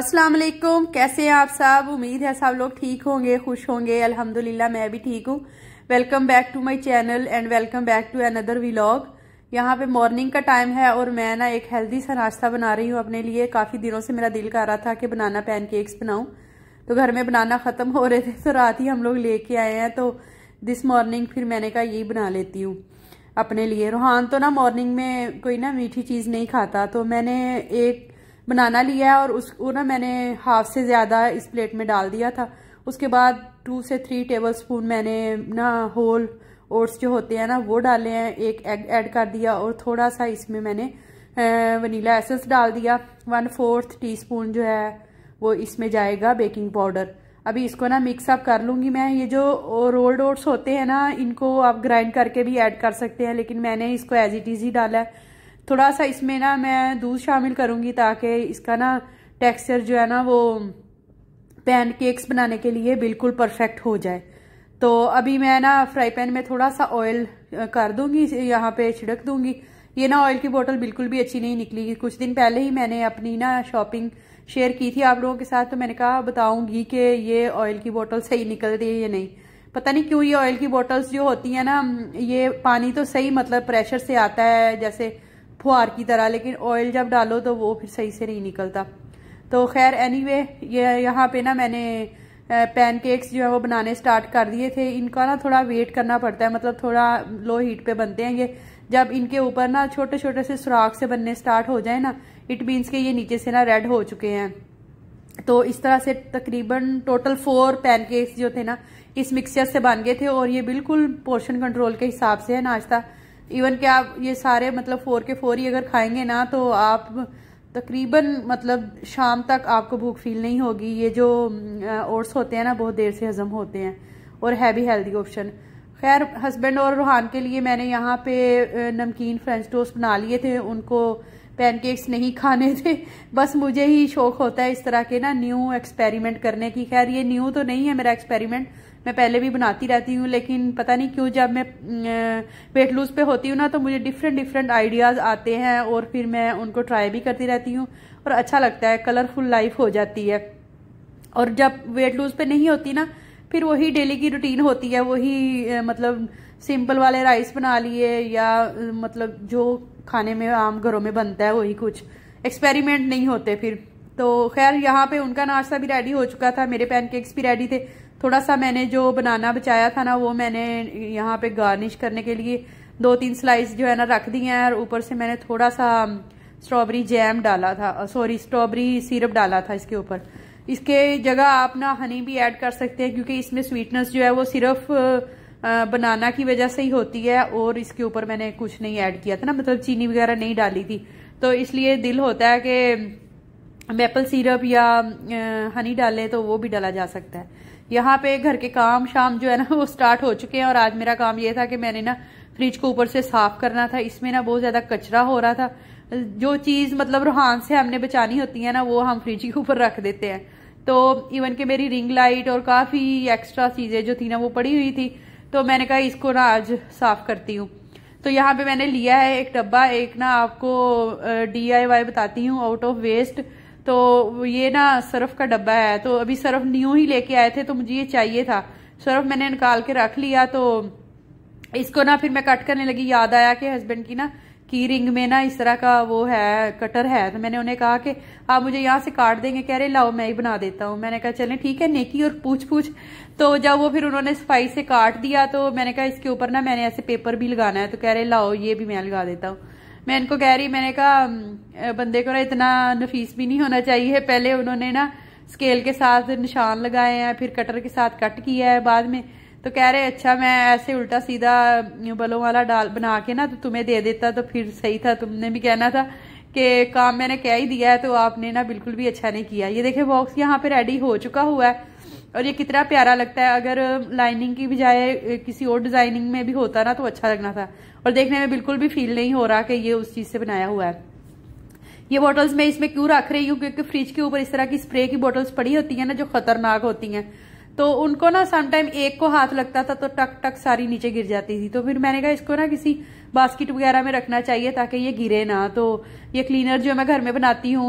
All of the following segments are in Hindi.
अस्सलाम वालेकुम कैसे हैं आप सब उम्मीद है सब लोग ठीक होंगे खुश होंगे अल्हम्दुलिल्लाह मैं भी ठीक हूँ welcome back to my channel and welcome back to another vlog यहाँ पे मॉर्निंग का टाइम है और मैं ना एक हेल्दी सा नाश्ता बना रही हूँ अपने लिए काफ़ी दिनों से मेरा दिल कर रहा था कि बनाना पैनकेक्स बनाऊं तो घर में बनाना ख़त्म हो रहे थे तो रात ही हम लोग लेके आए हैं तो दिस मॉर्निंग फिर मैंने कहा यही बना लेती हूँ अपने लिए रूहान तो ना मॉर्निंग में कोई ना मीठी चीज़ नहीं खाता तो मैंने एक बनाना लिया है और उसको ना मैंने हाफ से ज़्यादा इस प्लेट में डाल दिया था उसके बाद टू से थ्री टेबल स्पून मैंने ना होल ओट्स जो होते हैं ना वो डाले हैं एक एग ऐड कर दिया और थोड़ा सा इसमें मैंने वनीला एसेंस डाल दिया वन फोर्थ स्पून जो है वो इसमें जाएगा बेकिंग पाउडर अभी इसको ना मिक्सअप कर लूँगी मैं ये जो रोल्ड ओट्स होते हैं ना इनको आप ग्राइंड करके भी ऐड कर सकते हैं लेकिन मैंने इसको एज इट इज़ ही डाला है थोड़ा सा इसमें ना मैं दूध शामिल करूँगी ताकि इसका ना टेक्सचर जो है ना वो पैन केक्स बनाने के लिए बिल्कुल परफेक्ट हो जाए तो अभी मैं ना फ्राई पैन में थोड़ा सा ऑयल कर दूंगी यहाँ पे छिड़क दूंगी ये ना ऑयल की बोतल बिल्कुल भी अच्छी नहीं निकली कुछ दिन पहले ही मैंने अपनी ना शॉपिंग शेयर की थी आप लोगों के साथ तो मैंने कहा बताऊंगी कि ये ऑयल की बोतल सही निकल रही है या नहीं पता नहीं क्यों ये ऑयल की बोतल्स जो होती है ना ये पानी तो सही मतलब प्रेशर से आता है जैसे फुहार की तरह लेकिन ऑयल जब डालो तो वो फिर सही से नहीं निकलता तो खैर एनीवे ये यहाँ पे ना मैंने पैनकेक्स जो है वो बनाने स्टार्ट कर दिए थे इनका ना थोड़ा वेट करना पड़ता है मतलब थोड़ा लो हीट पे बनते हैं ये जब इनके ऊपर ना छोटे छोटे से सुराख से बनने स्टार्ट हो जाए ना इट मीन्स के ये नीचे से ना रेड हो चुके हैं तो इस तरह से तकरीबन टोटल फोर पैनकेक्स जो थे ना इस मिक्सचर से बन गए थे और ये बिल्कुल पोर्शन कंट्रोल के हिसाब से है नाश्ता इवन कि आप ये सारे मतलब फोर के फोर ही अगर खाएंगे ना तो आप तकरीबन मतलब शाम तक आपको भूख फील नहीं होगी ये जो ओट्स होते हैं ना बहुत देर से हजम होते हैं और है भी हेल्दी ऑप्शन खैर हस्बैंड और रूहान के लिए मैंने यहाँ पे नमकीन फ्रेंच टोस्ट बना लिए थे उनको पैनकेक्स नहीं खाने थे बस मुझे ही शौक होता है इस तरह के ना न्यू एक्सपेरिमेंट करने की खैर ये न्यू तो नहीं है मेरा एक्सपेरिमेंट मैं पहले भी बनाती रहती हूँ लेकिन पता नहीं क्यों जब मैं वेट लूज पे होती हूँ ना तो मुझे डिफरेंट डिफरेंट आइडियाज़ आते हैं और फिर मैं उनको ट्राई भी करती रहती हूँ और अच्छा लगता है कलरफुल लाइफ हो जाती है और जब वेट लूज पे नहीं होती ना फिर वही डेली की रूटीन होती है वही मतलब सिंपल वाले राइस बना लिए या मतलब जो खाने में आम घरों में बनता है वही कुछ एक्सपेरिमेंट नहीं होते फिर तो खैर यहाँ पे उनका नाश्ता भी रेडी हो चुका था मेरे पैनकेक्स भी रेडी थे थोड़ा सा मैंने जो बनाना बचाया था ना वो मैंने यहाँ पे गार्निश करने के लिए दो तीन स्लाइस जो है ना रख दी हैं और ऊपर से मैंने थोड़ा सा स्ट्रॉबेरी um, जैम डाला था सॉरी स्ट्रॉबेरी सिरप डाला था इसके ऊपर इसके जगह आप ना हनी भी ऐड कर सकते हैं क्योंकि इसमें स्वीटनेस जो है वो सिर्फ uh, uh, बनाना की वजह से ही होती है और इसके ऊपर मैंने कुछ नहीं ऐड किया था ना मतलब चीनी वगैरह नहीं डाली थी तो इसलिए दिल होता है कि मेपल um, सिरप या हनी uh, डाले तो वो भी डाला जा सकता है यहाँ पे घर के काम शाम जो है ना वो स्टार्ट हो चुके हैं और आज मेरा काम ये था कि मैंने ना फ्रिज को ऊपर से साफ करना था इसमें ना बहुत ज्यादा कचरा हो रहा था जो चीज मतलब रूहान से हमने बचानी होती है ना वो हम फ्रिज के ऊपर रख देते हैं तो इवन के मेरी रिंग लाइट और काफी एक्स्ट्रा चीजें जो थी ना वो पड़ी हुई थी तो मैंने कहा इसको ना आज साफ करती हूँ तो यहाँ पे मैंने लिया है एक डब्बा एक ना आपको डी आई वाई बताती हूँ आउट ऑफ वेस्ट तो ये ना सर्फ का डब्बा है तो अभी सर्फ न्यू ही लेके आए थे तो मुझे ये चाहिए था सर्फ मैंने निकाल के रख लिया तो इसको ना फिर मैं कट करने लगी याद आया कि हस्बैंड की ना की रिंग में ना इस तरह का वो है कटर है तो मैंने उन्हें कहा कि आप मुझे यहाँ से काट देंगे कह रहे लाओ मैं ही बना देता हूँ मैंने कहा चलें ठीक है नेकी और पूछ पूछ तो जब वो फिर उन्होंने सफाई से काट दिया तो मैंने कहा इसके ऊपर ना मैंने ऐसे पेपर भी लगाना है तो कह रहे लाओ ये भी मैं लगा देता हूँ मैं इनको कह रही मैंने कहा बंदे को ना इतना नफीस भी नहीं होना चाहिए पहले उन्होंने ना स्केल के साथ निशान लगाए हैं फिर कटर के साथ कट किया है बाद में तो कह रहे अच्छा मैं ऐसे उल्टा सीधा बलों वाला डाल बना के ना तो तुम्हें दे देता तो फिर सही था तुमने भी कहना था कि काम मैंने कह ही दिया है तो आपने ना बिल्कुल भी अच्छा नहीं किया ये देखे बॉक्स यहाँ पे रेडी हो चुका हुआ है और ये कितना प्यारा लगता है अगर लाइनिंग की बजाय किसी और डिजाइनिंग में भी होता ना तो अच्छा लगना था और देखने में बिल्कुल भी फील नहीं हो रहा कि ये उस चीज से बनाया हुआ है ये बॉटल्स मैं इसमें क्यों रख रही हूँ क्योंकि फ्रिज के ऊपर इस तरह की स्प्रे की बॉटल्स पड़ी होती है ना जो खतरनाक होती हैं तो उनको ना समटाइम एक को हाथ लगता था तो टक टक सारी नीचे गिर जाती थी तो फिर मैंने कहा इसको ना किसी बास्केट वगैरह में रखना चाहिए ताकि ये गिरे ना तो ये क्लीनर जो मैं घर में बनाती हूँ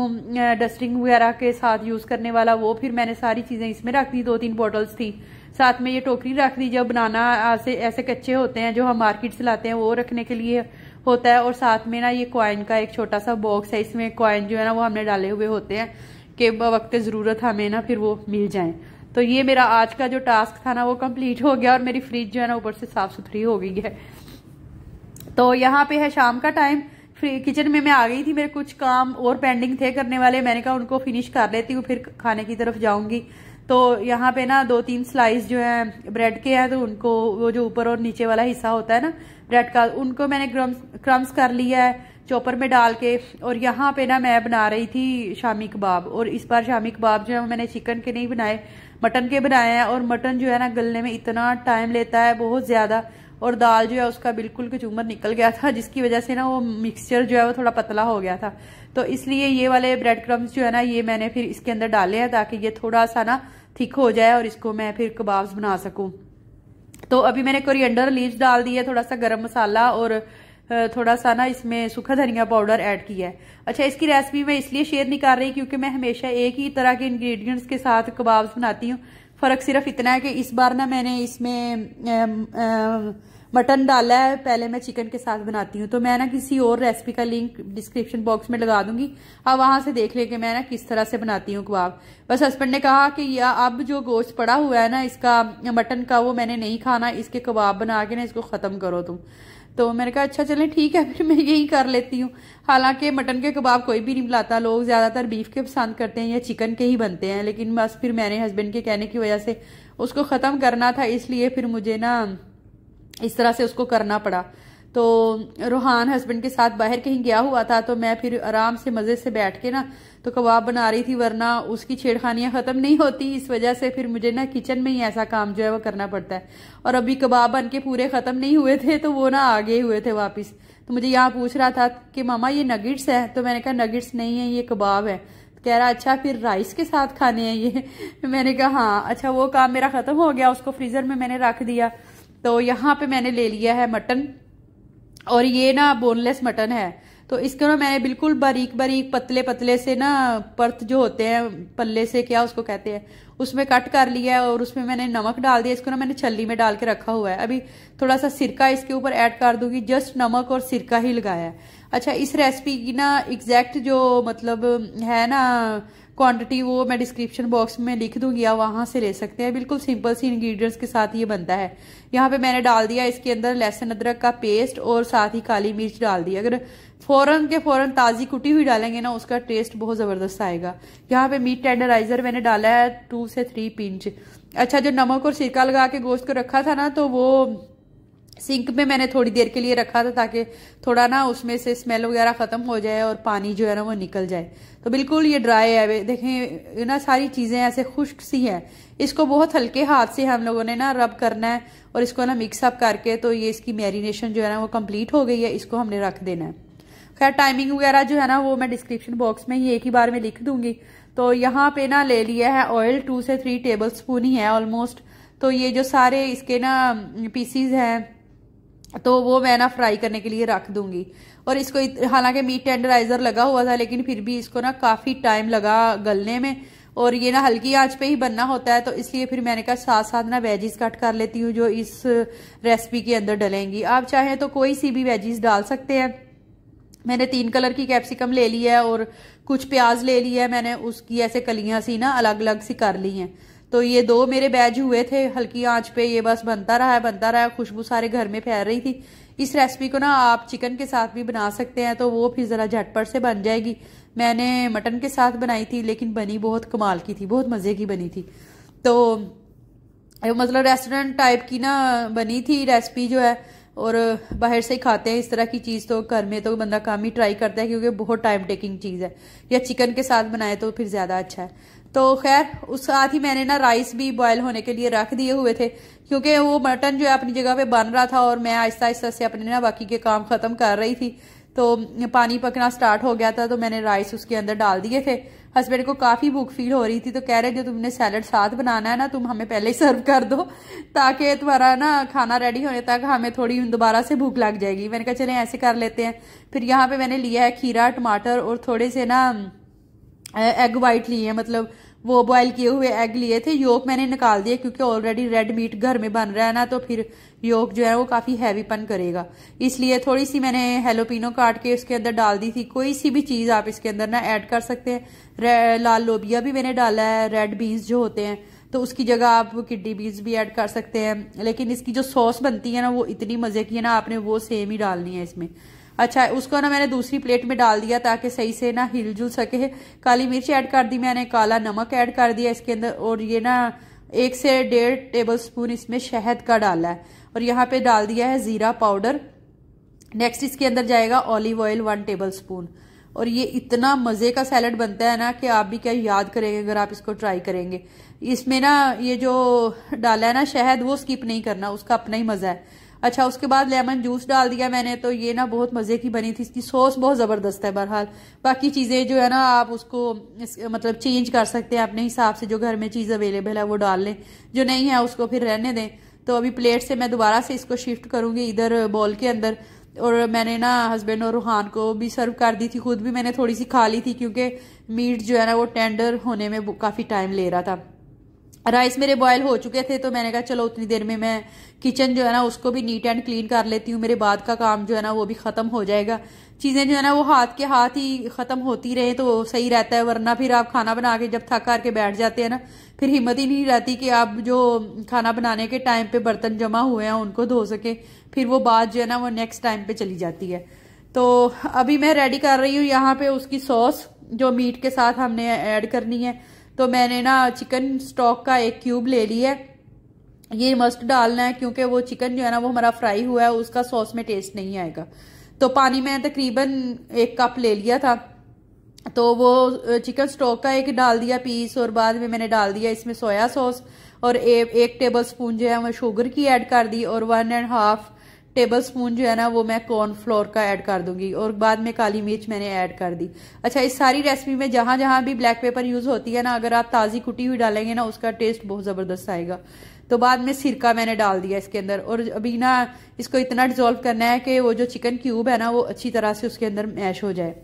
डस्टिंग वगैरह के साथ यूज़ करने वाला वो फिर मैंने सारी चीज़ें इसमें रख दी दो तीन बॉटल्स थी साथ में ये टोकरी रख दी जब बनाना ऐसे ऐसे कच्चे होते हैं जो हम मार्केट से लाते हैं वो रखने के लिए होता है और साथ में ना ये कॉइन का एक छोटा सा बॉक्स है इसमें कॉइन जो है ना वो हमने डाले हुए होते हैं कि वक्त ज़रूरत हमें ना फिर वो मिल जाए तो ये मेरा आज का जो टास्क था ना वो कंप्लीट हो गया और मेरी फ्रिज जो है ना ऊपर से साफ सुथरी हो गई है तो यहाँ पे है शाम का टाइम किचन में मैं आ गई थी मेरे कुछ काम और पेंडिंग थे करने वाले मैंने कहा उनको फिनिश कर लेती हूँ फिर खाने की तरफ जाऊंगी तो यहाँ पे ना दो तीन स्लाइस जो है ब्रेड के हैं तो उनको वो जो ऊपर और नीचे वाला हिस्सा होता है ना ब्रेड का उनको मैंने क्रम्स क्रम्स कर लिया है चॉपर में डाल के और यहाँ पे ना मैं बना रही थी शामी कबाब और इस बार शामी कबाब जो है मैंने चिकन के नहीं बनाए मटन के बनाए हैं और मटन जो है ना गलने में इतना टाइम लेता है बहुत ज़्यादा और दाल जो है उसका बिल्कुल कुछ उम्र निकल गया था जिसकी वजह से ना वो मिक्सचर जो है वो थोड़ा पतला हो गया था तो इसलिए ये वाले ब्रेड क्रम्स जो है ना ये मैंने फिर इसके अंदर डाले हैं ताकि ये थोड़ा सा ना थिक हो जाए और इसको मैं फिर कबाब्स बना सकूं तो अभी मैंने कोरिएंडर लीव्स डाल दी है थोड़ा सा गरम मसाला और थोड़ा सा ना इसमें सूखा धनिया पाउडर ऐड किया है अच्छा इसकी रेसिपी मैं इसलिए शेयर नहीं कर रही क्योंकि मैं हमेशा एक ही तरह के इंग्रेडिएंट्स के साथ कबाब बनाती हूँ फ़र्क सिर्फ इतना है कि इस बार ना मैंने इसमें मटन डाला है पहले मैं चिकन के साथ बनाती हूँ तो मैं ना किसी और रेसिपी का लिंक डिस्क्रिप्शन बॉक्स में लगा दूंगी आप वहां से देख लेंगे मैं ना किस तरह से बनाती हूँ कबाब बस हस्बैंड ने कहा कि या अब जो गोश्त पड़ा हुआ है ना इसका मटन का वो मैंने नहीं खाना इसके कबाब बना के ना इसको ख़त्म करो तुम तो मैंने कहा अच्छा चलें ठीक है फिर मैं यही कर लेती हूँ हालांकि मटन के कबाब कोई भी नहीं लाता लोग ज़्यादातर बीफ के पसंद करते हैं या चिकन के ही बनते हैं लेकिन बस फिर मैंने हस्बैंड के कहने की वजह से उसको ख़त्म करना था इसलिए फिर मुझे ना इस तरह से उसको करना पड़ा तो रूहान हस्बैंड के साथ बाहर कहीं गया हुआ था तो मैं फिर आराम से मज़े से बैठ के ना तो कबाब बना रही थी वरना उसकी छेड़खानियां ख़त्म नहीं होती इस वजह से फिर मुझे ना किचन में ही ऐसा काम जो है वो करना पड़ता है और अभी कबाब बन के पूरे ख़त्म नहीं हुए थे तो वो ना आगे हुए थे वापिस तो मुझे यहाँ पूछ रहा था कि मामा ये नगेट्स है तो मैंने कहा नगेट्स नहीं है ये कबाब है तो कह रहा अच्छा फिर राइस के साथ खाने हैं ये मैंने कहा हाँ अच्छा वो काम मेरा ख़त्म हो गया उसको फ्रीज़र में मैंने रख दिया तो यहाँ पे मैंने ले लिया है मटन और ये ना बोनलेस मटन है तो इसको ना मैंने बिल्कुल बारीक बारीक पतले पतले से ना पर्त जो होते हैं पल्ले से क्या उसको कहते हैं उसमें कट कर लिया है और उसमें मैंने नमक डाल दिया इसको ना मैंने छली में डाल के रखा हुआ है अभी थोड़ा सा सिरका इसके ऊपर ऐड कर दूंगी जस्ट नमक और सिरका ही लगाया है अच्छा इस रेसिपी की ना एग्जैक्ट जो मतलब है ना क्वांटिटी वो मैं डिस्क्रिप्शन बॉक्स में लिख दूंगी आप वहाँ से ले सकते हैं बिल्कुल सिंपल सी इंग्रेडिएंट्स के साथ ये बनता है यहाँ पे मैंने डाल दिया इसके अंदर लहसुन अदरक का पेस्ट और साथ ही काली मिर्च डाल दी अगर फ़ौरन के फ़ौरन ताज़ी कुटी हुई डालेंगे ना उसका टेस्ट बहुत ज़बरदस्त आएगा यहाँ पे मीट टेंडराइज़र मैंने डाला है टू से थ्री पिंच अच्छा जो नमक और सिरका लगा के गोश्त को रखा था ना तो वो सिंक में मैंने थोड़ी देर के लिए रखा था ताकि थोड़ा ना उसमें से स्मेल वगैरह ख़त्म हो जाए और पानी जो है ना वो निकल जाए तो बिल्कुल ये ड्राई है देखें ना सारी चीज़ें ऐसे खुश्क सी हैं इसको बहुत हल्के हाथ से हम लोगों ने ना रब करना है और इसको ना मिक्सअप करके तो ये इसकी मैरिनेशन जो है ना वो कम्प्लीट हो गई है इसको हमने रख देना है खैर टाइमिंग वगैरह जो है ना वो मैं डिस्क्रिप्शन बॉक्स में ही एक ही बार में लिख दूंगी तो यहाँ पे ना ले लिया है ऑयल टू से थ्री टेबल स्पून ही है ऑलमोस्ट तो ये जो सारे इसके ना पीसीज हैं तो वो मैं ना फ्राई करने के लिए रख दूंगी और इसको हालांकि मीट टेंडराइजर लगा हुआ था लेकिन फिर भी इसको ना काफ़ी टाइम लगा गलने में और ये ना हल्की आंच पे ही बनना होता है तो इसलिए फिर मैंने कहा साथ साथ ना वेजीज कट कर लेती हूँ जो इस रेसिपी के अंदर डलेंगी आप चाहें तो कोई सी भी वेजीज डाल सकते हैं मैंने तीन कलर की कैप्सिकम ले ली है और कुछ प्याज ले ली है मैंने उसकी ऐसे कलियां सी ना अलग अलग सी कर ली हैं तो ये दो मेरे बैज हुए थे हल्की आंच पे ये बस बनता रहा है बनता रहा है खुशबू सारे घर में फैल रही थी इस रेसिपी को ना आप चिकन के साथ भी बना सकते हैं तो वो फिर ज़रा झटपट से बन जाएगी मैंने मटन के साथ बनाई थी लेकिन बनी बहुत कमाल की थी बहुत मज़े की बनी थी तो मतलब रेस्टोरेंट टाइप की ना बनी थी रेसिपी जो है और बाहर से ही खाते हैं इस तरह की चीज़ तो घर में तो बंदा काम ही ट्राई करता है क्योंकि बहुत टाइम टेकिंग चीज़ है या चिकन के साथ बनाए तो फिर ज़्यादा अच्छा है तो खैर उस साथ ही मैंने ना राइस भी बॉयल होने के लिए रख दिए हुए थे क्योंकि वो मटन जो है अपनी जगह पे बन रहा था और मैं आहिस्ता आहिस्ता से अपने ना बाकी के काम ख़त्म कर रही थी तो पानी पकना स्टार्ट हो गया था तो मैंने राइस उसके अंदर डाल दिए थे हस्बैंड को काफ़ी भूख फील हो रही थी तो कह रहे जो तुमने सैलड साथ बनाना है ना तुम हमें पहले ही सर्व कर दो ताकि तुम्हारा ना खाना रेडी होने तक हमें थोड़ी दोबारा से भूख लग जाएगी मैंने कहा चले ऐसे कर लेते हैं फिर यहाँ पे मैंने लिया है खीरा टमाटर और थोड़े से ना एग वाइट लिए हैं मतलब वो बॉयल किए हुए एग लिए थे योग मैंने निकाल दिए क्योंकि ऑलरेडी रेड मीट घर में बन रहा है ना तो फिर योग जो है वो काफ़ी हैवीपन करेगा इसलिए थोड़ी सी मैंने हेलोपिनो काट के उसके अंदर डाल दी थी कोई सी भी चीज़ आप इसके अंदर ना ऐड कर सकते हैं लाल लोबिया भी मैंने डाला है रेड बीन्स जो होते हैं तो उसकी जगह आप किडनी बीन्स भी ऐड कर सकते हैं लेकिन इसकी जो सॉस बनती है ना वो इतनी मज़े की है ना आपने वो सेम ही डालनी है इसमें अच्छा उसको ना मैंने दूसरी प्लेट में डाल दिया ताकि सही से ना हिलजुल सके काली मिर्च ऐड कर दी मैंने काला नमक ऐड कर दिया इसके अंदर और ये ना एक से डेढ़ टेबल स्पून इसमें शहद का डाला है और यहाँ पे डाल दिया है ज़ीरा पाउडर नेक्स्ट इसके अंदर जाएगा olive oil one tablespoon और ये इतना मज़े का सैलड बनता है ना कि आप भी क्या याद करेंगे अगर आप इसको ट्राई करेंगे इसमें ना ये जो डाला है ना शहद वो स्किप नहीं करना उसका अपना ही मज़ा है अच्छा उसके बाद लेमन जूस डाल दिया मैंने तो ये ना बहुत मज़े की बनी थी इसकी सॉस बहुत ज़बरदस्त है बहरहाल बाकी चीज़ें जो है ना आप उसको मतलब चेंज कर सकते हैं अपने हिसाब से जो घर में चीज़ अवेलेबल है वो डाल लें जो नहीं है उसको फिर रहने दें तो अभी प्लेट से मैं दोबारा से इसको शिफ्ट करूंगी इधर बॉल के अंदर और मैंने ना हस्बैंड और रूहान को भी सर्व कर दी थी खुद भी मैंने थोड़ी सी खा ली थी क्योंकि मीट जो है ना वो टेंडर होने में काफ़ी टाइम ले रहा था राइस मेरे बॉयल हो चुके थे तो मैंने कहा चलो उतनी देर में मैं किचन जो है ना उसको भी नीट एंड क्लीन कर लेती हूँ मेरे बाद का काम जो है ना वो भी ख़त्म हो जाएगा चीज़ें जो है ना वो हाथ के हाथ ही ख़त्म होती रहे तो सही रहता है वरना फिर आप खाना बना के जब थक करके बैठ जाते हैं ना फिर हिम्मत ही नहीं रहती कि आप जो खाना बनाने के टाइम पे बर्तन जमा हुए हैं उनको धो सकें फिर वो बात जो है ना वो नेक्स्ट टाइम पे चली जाती है तो अभी मैं रेडी कर रही हूँ यहाँ पे उसकी सॉस जो मीट के साथ हमने ऐड करनी है तो मैंने ना चिकन स्टॉक का एक क्यूब ले लिया है ये मस्ट डालना है क्योंकि वो चिकन जो है ना वो हमारा फ्राई हुआ है उसका सॉस में टेस्ट नहीं आएगा तो पानी मैंने तकरीबन एक कप ले लिया था तो वो चिकन स्टॉक का एक डाल दिया पीस और बाद में मैंने डाल दिया इसमें सोया सॉस और ए, एक टेबल स्पून जो है वो शुगर की ऐड कर दी और one and half tablespoon जो है ना वो मैं कॉर्न फ्लोर का ऐड कर दूंगी और बाद में काली मिर्च मैंने ऐड कर दी अच्छा इस सारी रेसिपी में जहां जहां भी ब्लैक पेपर यूज़ होती है ना अगर आप ताज़ी कुटी हुई डालेंगे ना उसका टेस्ट बहुत ज़बरदस्त आएगा तो बाद में सिरका मैंने डाल दिया इसके अंदर और अभी ना इसको इतना डिज़ोल्व करना है कि वो जो चिकन क्यूब है ना वो अच्छी तरह से उसके अंदर मैश हो जाए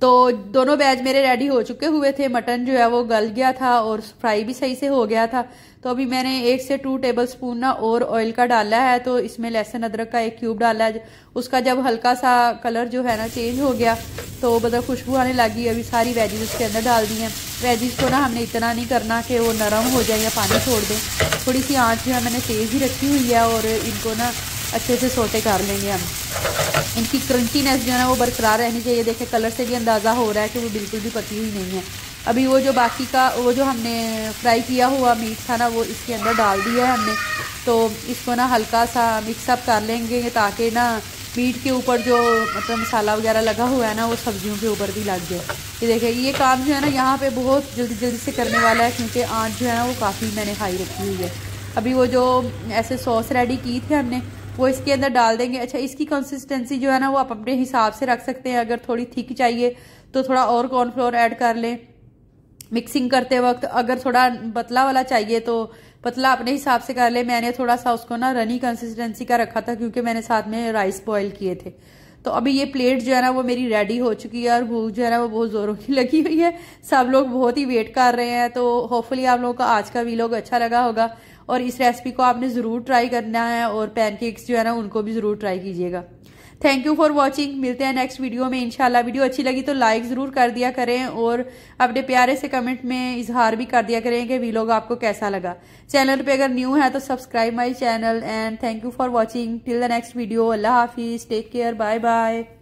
तो दोनों बैच मेरे रेडी हो चुके हुए थे मटन जो है वो गल गया था और फ्राई भी सही से हो गया था तो अभी मैंने एक से टू टेबल स्पून ना और ऑयल का डाला है तो इसमें लहसुन अदरक का एक क्यूब डाला है उसका जब हल्का सा कलर जो है ना चेंज हो गया तो मतलब खुशबू आने लगी अभी सारी वेजिज उसके अंदर डाल दी हैं वेजिज को ना हमने इतना नहीं करना कि वो नरम हो जाए या पानी छोड़ दें थोड़ी सी आँच जो है मैंने तेज़ ही रखी हुई है और इनको ना अच्छे से सोटे कर लेंगे हम इनकी क्रंचीनेस जो है ना वो बरकरार रहनी चाहिए देखें कलर से भी अंदाज़ा हो रहा है कि वो बिल्कुल भी पकी हुई नहीं है अभी वो जो बाकी का वो जो हमने फ्राई किया हुआ मीट था ना वो इसके अंदर डाल दिया है हमने तो इसको ना हल्का सा मिक्सअप कर लेंगे ताकि ना मीट के ऊपर जो मतलब मसाला वगैरह लगा हुआ है ना वो सब्जियों के ऊपर भी लग जाए ये देखिए ये काम जो है ना यहाँ पे बहुत जल्दी जल्दी से करने वाला है क्योंकि आँच जो है ना वो काफ़ी मैंने हाई रखी हुई है अभी वो जो ऐसे सॉस रेडी की थी हमने वो इसके अंदर डाल देंगे अच्छा इसकी कंसिस्टेंसी जो है ना वो आप अपने हिसाब से रख सकते हैं अगर थोड़ी थिक चाहिए तो थोड़ा और कॉर्नफ्लोर ऐड कर लें मिक्सिंग करते वक्त अगर थोड़ा पतला वाला चाहिए तो पतला अपने हिसाब से कर लें मैंने थोड़ा सा उसको ना रनी कंसिस्टेंसी का रखा था क्योंकि मैंने साथ में राइस बॉयल किए थे तो अभी ये प्लेट जो है ना वो मेरी रेडी हो चुकी है और भूख जो है ना वो बहुत ज़ोरों की लगी हुई है सब लोग बहुत ही वेट कर रहे हैं तो होपफुली आप लोगों का आज का वीलॉग अच्छा लगा होगा और इस रेसिपी को आपने ज़रूर ट्राई करना है और पैनकेक्स जो है ना उनको भी ज़रूर ट्राई कीजिएगा थैंक यू फॉर वॉचिंग मिलते हैं नेक्स्ट वीडियो में इंशाल्लाह वीडियो अच्छी लगी तो लाइक ज़रूर कर दिया करें और अपने प्यारे से कमेंट में इजहार भी कर दिया करें कि वीलॉग आपको कैसा लगा चैनल पे अगर न्यू है तो subscribe my channel and thank you for watching till the next video अल्लाह हाफिज़ टेक केयर बाय बाय